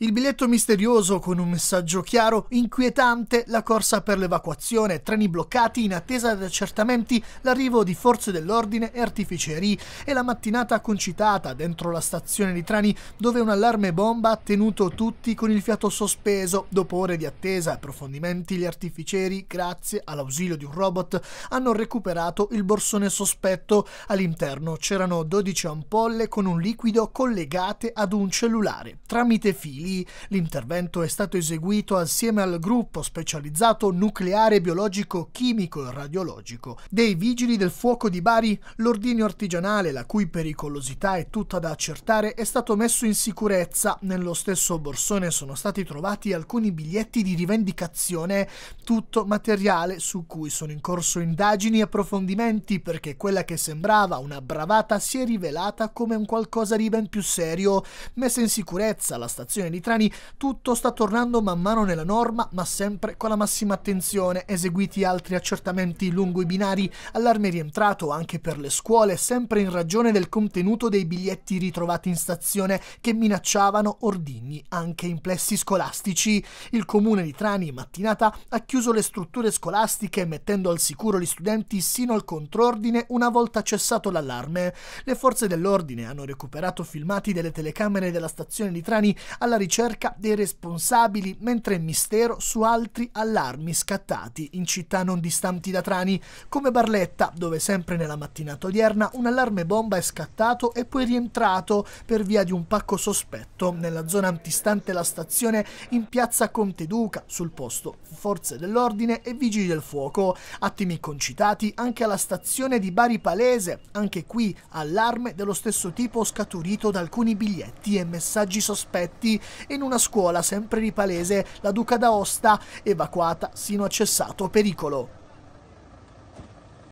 Il biglietto misterioso con un messaggio chiaro, inquietante, la corsa per l'evacuazione, treni bloccati in attesa di accertamenti, l'arrivo di forze dell'ordine e artificieri e la mattinata concitata dentro la stazione di treni dove un allarme bomba ha tenuto tutti con il fiato sospeso dopo ore di attesa e approfondimenti gli artificieri, grazie all'ausilio di un robot, hanno recuperato il borsone sospetto. All'interno c'erano 12 ampolle con un liquido collegate ad un cellulare tramite fili lì l'intervento è stato eseguito assieme al gruppo specializzato nucleare biologico chimico e radiologico dei vigili del fuoco di Bari, l'ordigno artigianale la cui pericolosità è tutta da accertare è stato messo in sicurezza. Nello stesso borsone sono stati trovati alcuni biglietti di rivendicazione, tutto materiale su cui sono in corso indagini e approfondimenti perché quella che sembrava una bravata si è rivelata come un qualcosa di ben più serio. Messa in sicurezza la stazione di Trani, tutto sta tornando man mano nella norma, ma sempre con la massima attenzione, eseguiti altri accertamenti lungo i binari, allarme rientrato anche per le scuole, sempre in ragione del contenuto dei biglietti ritrovati in stazione che minacciavano ordigni anche in plessi scolastici. Il comune di Trani in mattinata ha chiuso le strutture scolastiche mettendo al sicuro gli studenti sino al contrordine una volta cessato l'allarme. Le forze dell'ordine hanno recuperato filmati delle telecamere della stazione di Trani alla ricerca ricerca dei responsabili, mentre è mistero su altri allarmi scattati in città non distanti da Trani, come Barletta, dove sempre nella mattinata odierna un allarme bomba è scattato e poi rientrato per via di un pacco sospetto nella zona antistante la stazione in piazza Conte Duca, sul posto forze dell'ordine e vigili del fuoco, attimi concitati anche alla stazione di Bari Palese, anche qui allarme dello stesso tipo scaturito da alcuni biglietti e messaggi sospetti in una scuola sempre di Palese, la Duca d'Aosta, evacuata sino a cessato pericolo.